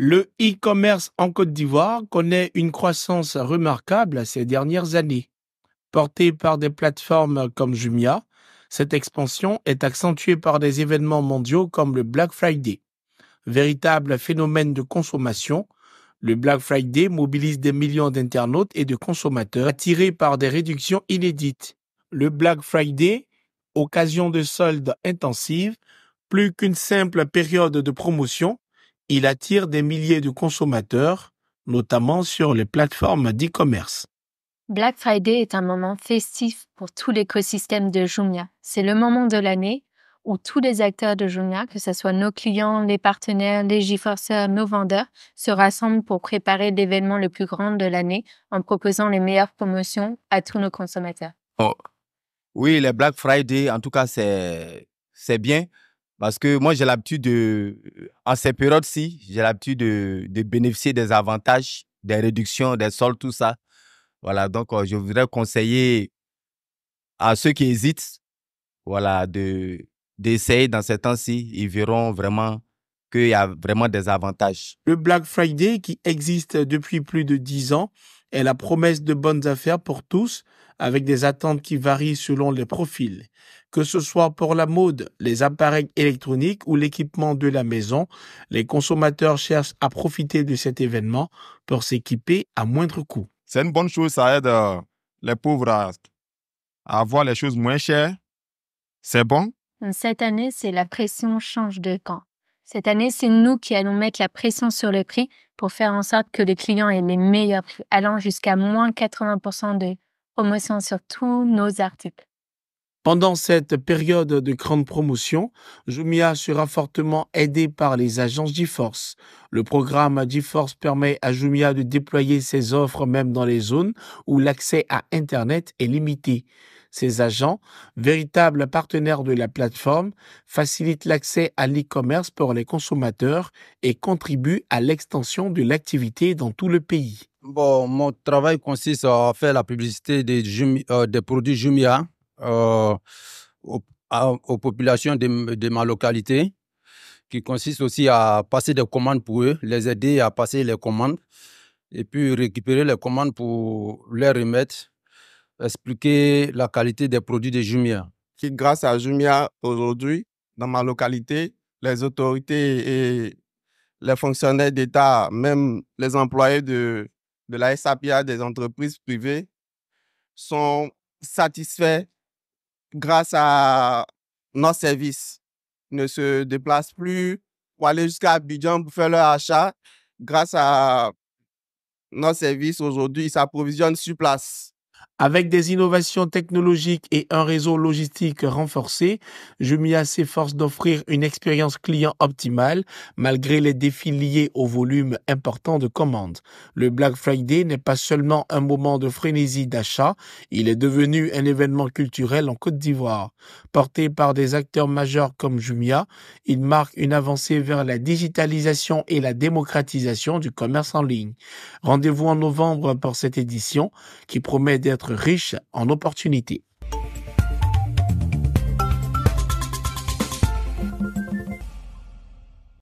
Le e-commerce en Côte d'Ivoire connaît une croissance remarquable ces dernières années. Porté par des plateformes comme Jumia, cette expansion est accentuée par des événements mondiaux comme le Black Friday. Véritable phénomène de consommation, le Black Friday mobilise des millions d'internautes et de consommateurs attirés par des réductions inédites. Le Black Friday, occasion de soldes intensives, plus qu'une simple période de promotion, il attire des milliers de consommateurs, notamment sur les plateformes d'e-commerce. Black Friday est un moment festif pour tout l'écosystème de Jumia. C'est le moment de l'année où tous les acteurs de Jumia, que ce soit nos clients, les partenaires, les giforceurs, nos vendeurs, se rassemblent pour préparer l'événement le plus grand de l'année en proposant les meilleures promotions à tous nos consommateurs. Oh. Oui, le Black Friday, en tout cas, c'est bien parce que moi, j'ai l'habitude de, en ces périodes-ci, j'ai l'habitude de, bénéficier des avantages, des réductions, des sols, tout ça. Voilà, donc euh, je voudrais conseiller à ceux qui hésitent, voilà, de d'essayer dans ces temps-ci. Ils verront vraiment qu'il y a vraiment des avantages. Le Black Friday, qui existe depuis plus de dix ans, est la promesse de bonnes affaires pour tous, avec des attentes qui varient selon les profils. Que ce soit pour la mode, les appareils électroniques ou l'équipement de la maison, les consommateurs cherchent à profiter de cet événement pour s'équiper à moindre coût. C'est une bonne chose, ça aide euh, les pauvres à, à avoir les choses moins chères. C'est bon. Cette année, c'est la pression change de camp. Cette année, c'est nous qui allons mettre la pression sur le prix pour faire en sorte que les clients aient les meilleurs prix, allant jusqu'à moins 80% de promotion sur tous nos articles. Pendant cette période de grande promotion, Jumia sera fortement aidé par les agences GeForce. Le programme GeForce permet à Jumia de déployer ses offres même dans les zones où l'accès à Internet est limité. Ces agents, véritables partenaires de la plateforme, facilitent l'accès à l'e-commerce pour les consommateurs et contribuent à l'extension de l'activité dans tout le pays. Bon, mon travail consiste à faire la publicité des, euh, produits Jumia euh, aux, populations de, ma localité, qui consiste aussi à passer des commandes pour eux, les aider à passer les commandes et puis récupérer les commandes pour les remettre expliquer la qualité des produits de Jumia. Qui, grâce à Jumia, aujourd'hui, dans ma localité, les autorités et les fonctionnaires d'État, même les employés de, de la SAPIA des entreprises privées, sont satisfaits grâce à nos services. Ils ne se déplacent plus pour aller jusqu'à Abidjan pour faire leur achat. Grâce à nos services aujourd'hui, ils s'approvisionnent sur place. Avec des innovations technologiques et un réseau logistique renforcé, Jumia s'efforce d'offrir une expérience client optimale malgré les défis liés au volume important de commandes. Le Black Friday n'est pas seulement un moment de frénésie d'achat, il est devenu un événement culturel en Côte d'Ivoire. Porté par des acteurs majeurs comme Jumia, il marque une avancée vers la digitalisation et la démocratisation du commerce en ligne. Rendez-vous en novembre pour cette édition qui promet d'être riche en opportunités.